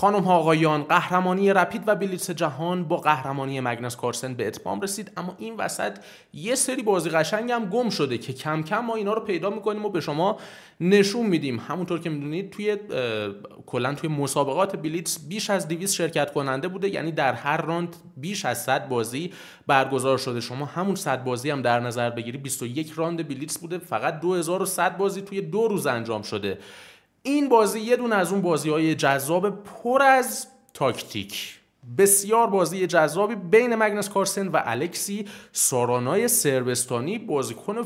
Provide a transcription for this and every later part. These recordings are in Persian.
خانم ها آقایان قهرمانی رپید و بلیتس جهان با قهرمانی مگنس کارسن به اتمام رسید اما این وسط یه سری بازی قشنگ هم گم شده که کم کم ما اینا رو پیدا میکنیم و به شما نشون میدیم همونطور که میدونید توی کلا توی مسابقات بلیتس بیش از 200 شرکت کننده بوده یعنی در هر راند بیش از 100 بازی برگزار شده شما همون 100 بازی هم در نظر بگیری 21 راند بلیتس بوده فقط 2100 بازی توی دو روز انجام شده این بازی یه دونه از اون بازی های جذاب پر از تاکتیک بسیار بازی جذابی بین مگنس کارسن و الکسی سارانای سربستانی بازیکن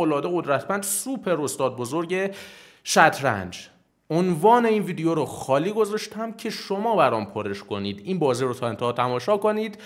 العاده قدرتمند سوپر استاد بزرگ شطرنج عنوان این ویدیو رو خالی گذاشتم که شما برام پرش کنید این بازی رو تا انتها تماشا کنید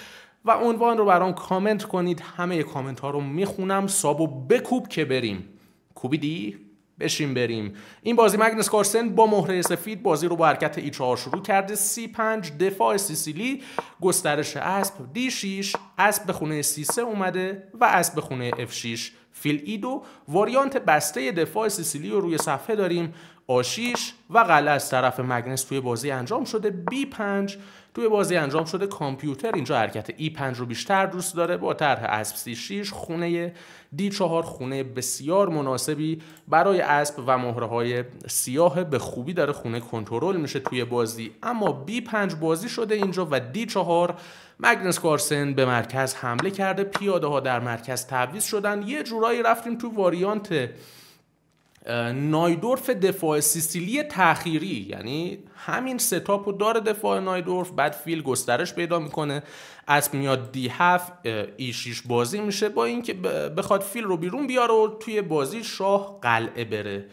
و عنوان رو برام کامنت کنید همه کامنت ها رو میخونم سابو بکوب که بریم کوبیدی؟ بشین بریم این بازی مگنس کارسن با مهره سفید بازی رو با حرکت ای 4 شروع کرده سی 5 دفاع سیسیلی گسترش اسب دی 6 اسب به خونه سی 3 اومده و اسب به خونه اف 6 فیل ای2، واریانت بسته دفاع سیسیلی رو روی صفحه داریم آشیش و قلعه از طرف مگنس توی بازی انجام شده بی 5 توی بازی انجام شده کامپیوتر اینجا حرکت ای e 5 رو بیشتر دوست داره با طرح اسب سی 6 خونه دی 4 خونه بسیار مناسبی برای اسب و مهره های سیاه به خوبی داره خونه کنترل میشه توی بازی اما بی 5 بازی شده اینجا و دی 4 مگنس کارسن به مرکز حمله کرده پیاده ها در مرکز تعویض شدن یه جورایی رفتیم تو واریانت نایدورف دفاع سیسیلی تاخیری، یعنی همین ستاپ رو داره دفاع نایدورف بعد فیل گسترش پیدا میکنه از میاد دی هفت ای شیش بازی میشه با اینکه بخواد فیل رو بیرون بیاره و توی بازی شاه قلعه بره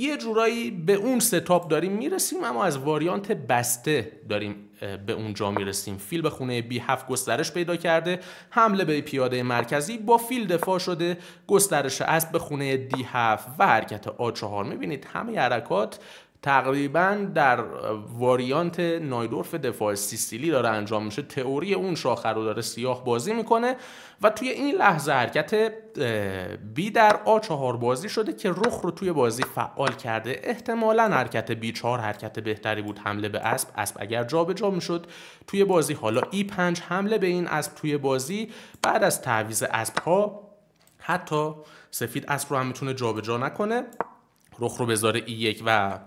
یه جورایی به اون ستاپ داریم میرسیم اما از واریانت بسته داریم به اونجا میرسیم فیل به خونه بی هفت گسترش پیدا کرده حمله به پیاده مرکزی با فیل دفاع شده گسترش اسب به خونه دی هفت و حرکت آ چهار میبینید همه حرکات تقریبا در واریانت نایدورف دفاع سیسیلی داره انجام میشه تئوری اون شاخه رو داره سیاه بازی میکنه و توی این لحظه حرکت بی در آ چهار بازی شده که رخ رو توی بازی فعال کرده احتمالا حرکت بی چهار حرکت بهتری بود حمله به اسب اسب اگر جابجا میشد توی بازی حالا ای 5 حمله به این اسب توی بازی بعد از تعویض اسب ها حتی سفید اسب رو هم میتونه جابجا نکنه رخ رو بذاره ای یک و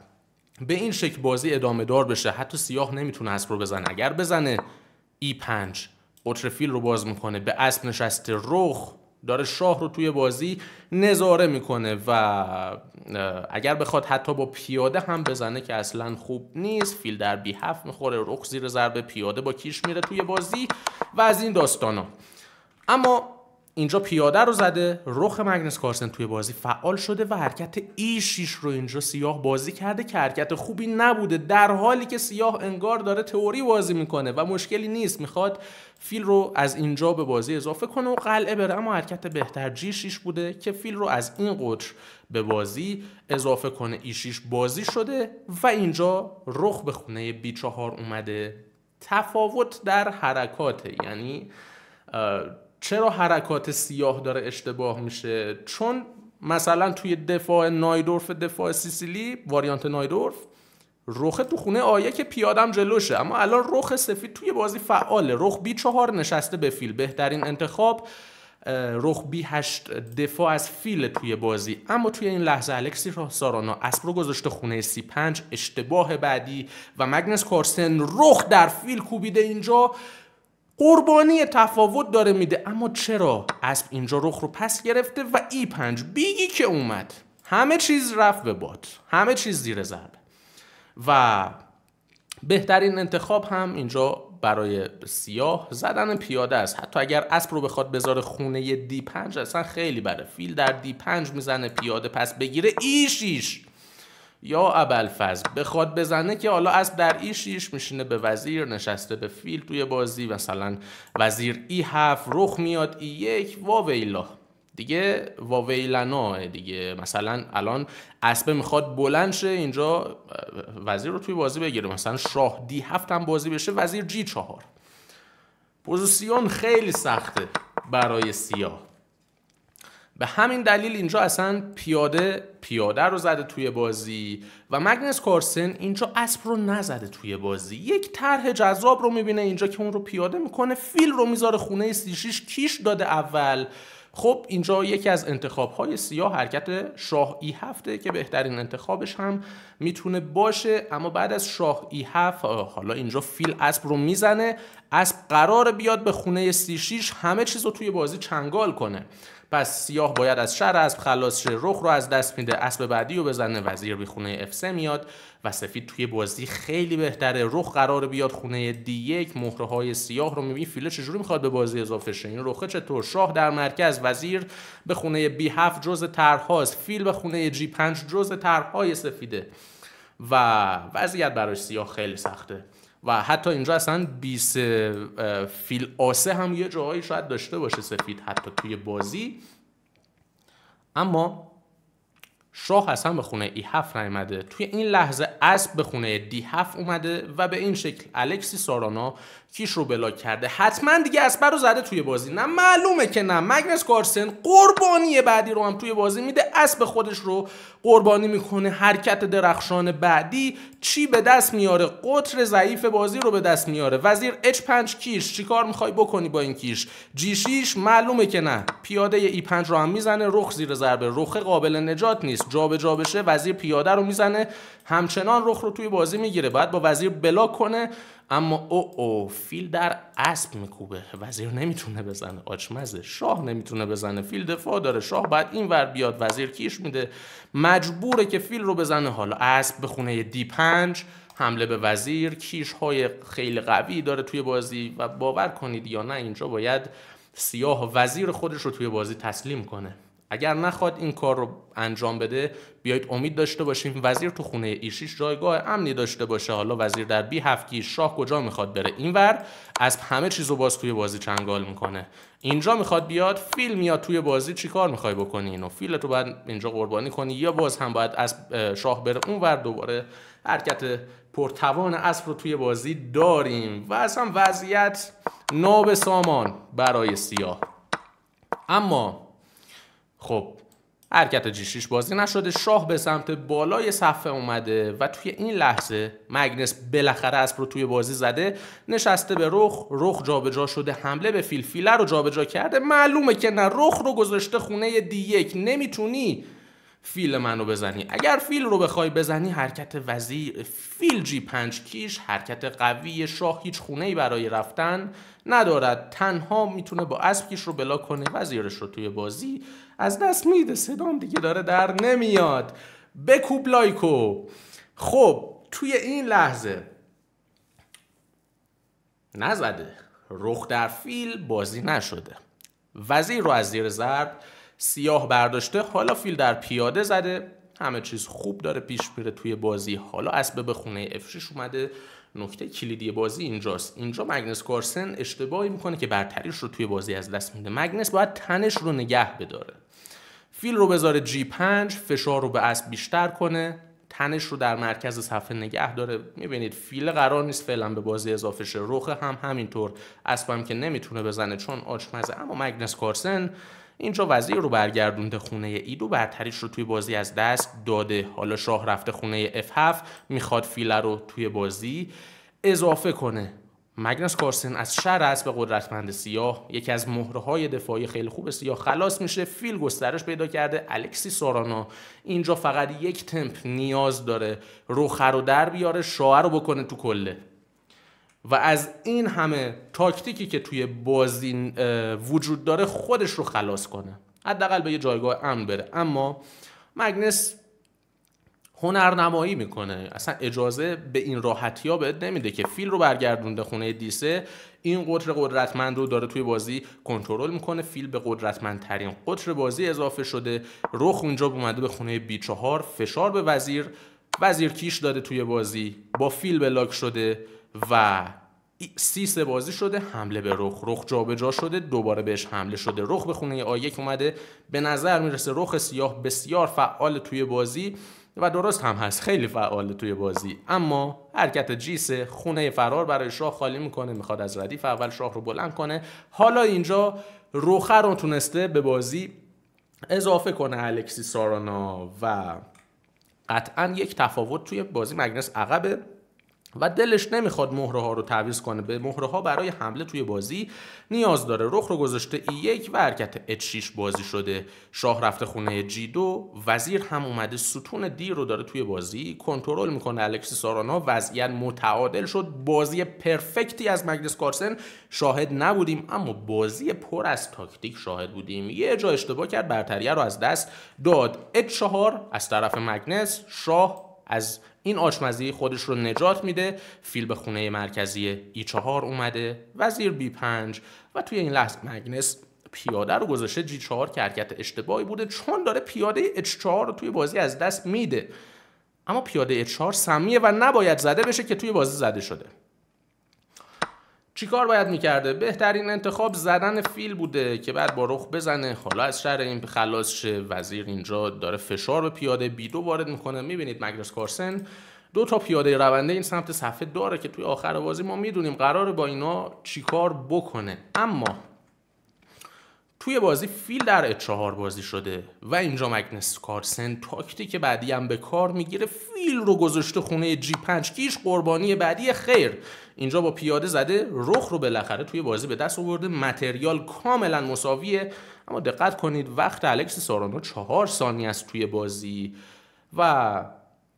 به این شکل بازی ادامه دار بشه حتی سیاه نمیتونه اسب رو بزنه اگر بزنه ای 5 قطر فیل رو باز میکنه به اسب نشسته رخ داره شاه رو توی بازی نظاره میکنه و اگر بخواد حتی با پیاده هم بزنه که اصلا خوب نیست فیل در بی هفت میخوره رخ زیر ضربه پیاده با کیش میره توی بازی و از این ها اما اینجا پیاده رو زده رخ مگنس کارسن توی بازی فعال شده و حرکت ای 6 رو اینجا سیاه بازی کرده که حرکت خوبی نبوده در حالی که سیاه انگار داره تئوری بازی میکنه و مشکلی نیست میخواد فیل رو از اینجا به بازی اضافه کنه و قلعه بره اما حرکت بهتر جی 6 بوده که فیل رو از این قدر به بازی اضافه کنه ای 6 بازی شده و اینجا رخ به خونه بی 4 اومده تفاوت در حرکات یعنی چرا حرکات سیاه داره اشتباه میشه چون مثلا توی دفاع نایدورف دفاع سیسیلی واریانت نایدورف رخ تو خونه آیه که پیادم جلوشه اما الان رخ سفید توی بازی فعاله رخ بی چهار نشسته به فیل بهترین انتخاب رخ بی هشت دفاع از فیل توی بازی اما توی این لحظه الکسی سارانا اسب رو گذاشته خونه سی پنج اشتباه بعدی و مگنس کارسن رخ در فیل کوبیده اینجا قربانی تفاوت داره میده اما چرا اسب اینجا رخ رو پس گرفته و ای پنج بیگی که اومد همه چیز رفت به باد همه چیز زیر ضربه و بهترین انتخاب هم اینجا برای سیاه زدن پیاده است حتی اگر اسب رو بخواد بذاره خونه دی پنج اصلا خیلی بره فیل در دی پنج میزنه پیاده پس بگیره ایش ایش یا ابلفز بخواد بزنه که حالا اسب در ای شیش میشینه به وزیر نشسته به فیل توی بازی مثلا وزیر ای هفت رخ میاد ای یک واویلا دیگه واویلنا دیگه مثلا الان اسب میخواد بلند شه اینجا وزیر رو توی بازی بگیره مثلا شاه دی هفت هم بازی بشه وزیر جی چهار پوزیسیون خیلی سخته برای سیاه به همین دلیل اینجا اصلا پیاده پیاده رو زده توی بازی و مگنس کارسن اینجا اسب رو نزده توی بازی یک طرح جذاب رو میبینه اینجا که اون رو پیاده میکنه فیل رو میذاره خونه 36 کیش داده اول خب اینجا یکی از انتخاب های سیاه حرکت شاه ای هفته که بهترین انتخابش هم میتونه باشه اما بعد از شاه ای هفت حالا اینجا فیل اسب رو میزنه اسب قرار بیاد به خونه 36 همه چیز رو توی بازی چنگال کنه پس سیاه باید از شر اسب خلاص شه رخ رو از دست میده اسب بعدی رو بزنه وزیر به خونه اف میاد و سفید توی بازی خیلی بهتره رخ قرار بیاد خونه دی یک مهره های سیاه رو میبینی فیله چجوری میخواد به بازی اضافه شه این رخه چطور شاه در مرکز وزیر به خونه بی هفت جزء طرحهاست فیل به خونه جی 5 جزء طرحهای سفیده و وضعیت برای سیاه خیلی سخته و حتی اینجا اصلا 20 فیل آسه هم یه جاهایی شاید داشته باشه سفید حتی توی بازی اما شاه اصلا به خونه ای هفت توی این لحظه اسب به خونه دی هفت اومده و به این شکل الکسی سارانا کیش رو بلاک کرده حتما دیگه اسپر رو زده توی بازی نه معلومه که نه مگنس کارسن قربانی بعدی رو هم توی بازی میده اسب خودش رو قربانی میکنه حرکت درخشان بعدی چی به دست میاره قطر ضعیف بازی رو به دست میاره وزیر H5 کیش چیکار میخوای بکنی با این کیش G6 معلومه که نه پیاده ای 5 رو هم میزنه رخ زیر ضربه رخ قابل نجات نیست جابجا جا بشه وزیر پیاده رو میزنه همچنان رخ رو توی بازی میگیره بعد با وزیر بلاک کنه اما او او فیل در اسب میکوبه وزیر نمیتونه بزنه آچمزه شاه نمیتونه بزنه فیل دفاع داره شاه باید این ور بیاد وزیر کیش میده مجبوره که فیل رو بزنه حالا اسب به خونه دی پنج حمله به وزیر کیش های خیلی قوی داره توی بازی و باور کنید یا نه اینجا باید سیاه وزیر خودش رو توی بازی تسلیم کنه اگر نخواد این کار رو انجام بده بیایید امید داشته باشیم وزیر تو خونه ایشیش جایگاه امنی داشته باشه حالا وزیر در بی هفتگی شاه کجا میخواد بره اینور از همه چیز رو باز توی بازی چنگال میکنه اینجا میخواد بیاد فیل میاد توی بازی چیکار میخوای بکنی اینو فیل تو باید اینجا قربانی کنی یا باز هم باید از شاه بره اونور دوباره حرکت پرتوان اسب رو توی بازی داریم و اصلا وضعیت ناب سامان برای سیاه اما خب حرکت جیشیش بازی نشده شاه به سمت بالای صفحه اومده و توی این لحظه مگنس بالاخره اسب رو توی بازی زده نشسته به رخ رخ جابجا شده حمله به فیلفیله رو جابجا کرده معلومه که نه رخ رو گذاشته خونه دی یک نمیتونی فیل منو بزنی اگر فیل رو بخوای بزنی حرکت وزیر فیل جی پنج کیش حرکت قوی شاه هیچ خونه برای رفتن ندارد تنها میتونه با اسب کیش رو بلا کنه وزیرش رو توی بازی از دست میده صدام دیگه داره در نمیاد بکوب لایکو خب توی این لحظه نزده رخ در فیل بازی نشده وزیر رو از زیر زرد سیاه برداشته حالا فیل در پیاده زده همه چیز خوب داره پیش میره توی بازی حالا اسب به خونه F6 اومده نکته کلیدی بازی اینجاست اینجا مگنس کارسن اشتباهی میکنه که برتریش رو توی بازی از دست میده مگنس باید تنش رو نگه بداره فیل رو بذاره G5 فشار رو به اسب بیشتر کنه تنش رو در مرکز صفحه نگه داره میبینید فیل قرار نیست فعلا به بازی اضافه شه رخ هم همینطور اسبم که نمیتونه بزنه چون آچمزه اما مگنس کارسن اینجا وزیر رو برگردونده خونه ایدو برتریش رو توی بازی از دست داده حالا شاه رفته خونه اف 7 میخواد فیله رو توی بازی اضافه کنه مگنس کارسن از شر به قدرتمند سیاه یکی از مهره های دفاعی خیلی خوب سیاه خلاص میشه فیل گسترش پیدا کرده الکسی سارانا اینجا فقط یک تمپ نیاز داره روخه رو در بیاره شاه رو بکنه تو کله و از این همه تاکتیکی که توی بازی وجود داره خودش رو خلاص کنه حداقل به یه جایگاه امن بره اما مگنس هنرنمایی میکنه اصلا اجازه به این راحتی ها بهت نمیده که فیل رو برگردونده خونه دیسه این قطر قدرتمند رو داره توی بازی کنترل میکنه فیل به قدرتمندترین قطر بازی اضافه شده رخ اونجا اومده به خونه بی چهار فشار به وزیر وزیر کیش داده توی بازی با فیل بلاک شده و سیس بازی شده حمله به رخ رخ جابجا شده دوباره بهش حمله شده رخ به خونه آیک اومده به نظر میرسه رخ سیاه بسیار فعال توی بازی و درست هم هست خیلی فعال توی بازی اما حرکت جیس خونه فرار برای شاه خالی میکنه میخواد از ردیف اول شاه رو بلند کنه حالا اینجا روخه رو تونسته به بازی اضافه کنه الکسی سارانا و قطعا یک تفاوت توی بازی مگنس عقبه و دلش نمیخواد مهره ها رو تعویض کنه به مهره ها برای حمله توی بازی نیاز داره رخ رو گذاشته ای e یک و حرکت 6 بازی شده شاه رفته خونه جی دو وزیر هم اومده ستون دی رو داره توی بازی کنترل میکنه الکسی سارانا وضعیت متعادل شد بازی پرفکتی از مگنس کارسن شاهد نبودیم اما بازی پر از تاکتیک شاهد بودیم یه جا اشتباه کرد برتریه رو از دست داد H4 از طرف مگنس شاه از این آشمزی خودش رو نجات میده فیل به خونه مرکزی ای چهار اومده وزیر بی پنج و توی این لحظه مگنس پیاده رو گذاشته جی 4 که حرکت اشتباهی بوده چون داره پیاده اچ 4 رو توی بازی از دست میده اما پیاده اچ 4 سمیه و نباید زده بشه که توی بازی زده شده چیکار باید میکرده بهترین انتخاب زدن فیل بوده که بعد با رخ بزنه حالا از شر این خلاص شه وزیر اینجا داره فشار به پیاده بیدو وارد میکنه میبینید مگرس کارسن دو تا پیاده رونده این سمت صفحه داره که توی آخر بازی ما میدونیم قراره با اینا چیکار بکنه اما توی بازی فیل در چهار بازی شده و اینجا مگنس کارسن تاکتیک بعدی هم به کار میگیره فیل رو گذاشته خونه جی 5 کیش قربانی بعدی خیر اینجا با پیاده زده رخ رو بالاخره توی بازی به دست آورده متریال کاملا مساویه اما دقت کنید وقت الکس سارانو چهار ثانیه است توی بازی و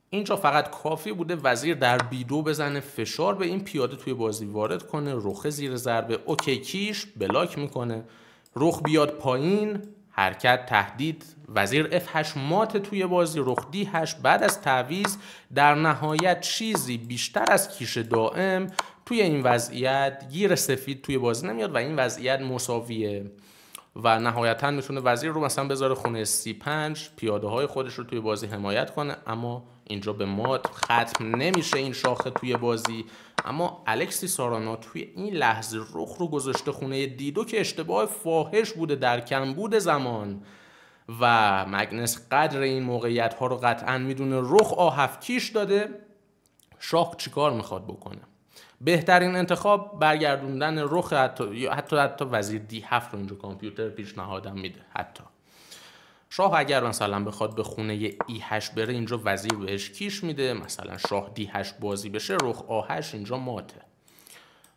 اینجا فقط کافی بوده وزیر در بیدو بزنه فشار به این پیاده توی بازی وارد کنه رخ زیر ضربه اوکی کیش بلاک میکنه رخ بیاد پایین حرکت تهدید وزیر F8 مات توی بازی رخ D8 بعد از تعویز در نهایت چیزی بیشتر از کیش دائم توی این وضعیت گیر سفید توی بازی نمیاد و این وضعیت مساویه و نهایتا میتونه وزیر رو مثلا بذاره خونه C5 پیاده های خودش رو توی بازی حمایت کنه اما اینجا به ما ختم نمیشه این شاخه توی بازی اما الکسی سارانا توی این لحظه رخ رو گذاشته خونه دیدو که اشتباه فاحش بوده در بوده زمان و مگنس قدر این موقعیت ها رو قطعا میدونه رخ کیش داده شاخ چیکار میخواد بکنه بهترین انتخاب برگردوندن رخ حتی حتی, حتی وزیر دی هفت رو اینجا کامپیوتر پیشنهادم میده حتی شاه اگر مثلا بخواد به خونه ای 8 بره اینجا وزیر بهش کیش میده مثلا شاه دی 8 بازی بشه رخ آهش اینجا ماته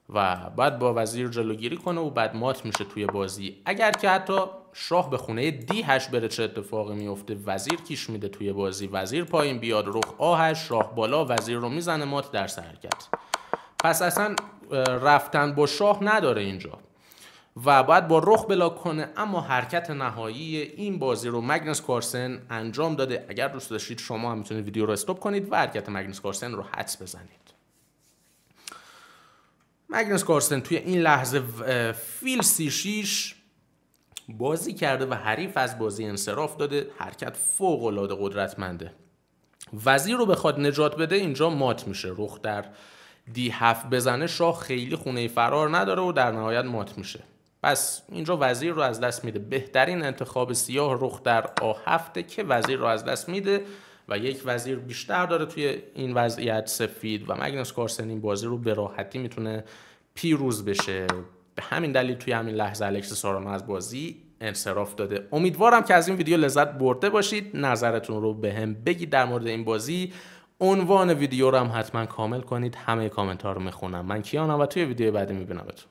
و بعد با وزیر جلوگیری کنه و بعد مات میشه توی بازی اگر که حتی شاه به خونه دی 8 بره چه اتفاقی میفته وزیر کیش میده توی بازی وزیر پایین بیاد رخ آهش شاه بالا وزیر رو میزنه مات در سرکت پس اصلا رفتن با شاه نداره اینجا و باید با رخ بلاک کنه اما حرکت نهایی این بازی رو مگنس کارسن انجام داده اگر دوست داشتید شما هم میتونید ویدیو رو استوب کنید و حرکت مگنس کارسن رو حدس بزنید مگنس کارسن توی این لحظه فیل سی شیش بازی کرده و حریف از بازی انصراف داده حرکت فوق العاده قدرتمنده وزیر رو بخواد نجات بده اینجا مات میشه رخ در دی هفت بزنه شاه خیلی خونه فرار نداره و در نهایت مات میشه پس اینجا وزیر رو از دست میده بهترین انتخاب سیاه رخ در آ هفته که وزیر رو از دست میده و یک وزیر بیشتر داره توی این وضعیت سفید و مگنس کارسن این بازی رو به راحتی میتونه پیروز بشه به همین دلیل توی همین لحظه الکس سارانو از بازی انصراف داده امیدوارم که از این ویدیو لذت برده باشید نظرتون رو به هم بگید در مورد این بازی عنوان ویدیو رو هم حتما کامل کنید همه کامنت ها رو میخونم من کیانم و توی ویدیو بعدی میبینمتون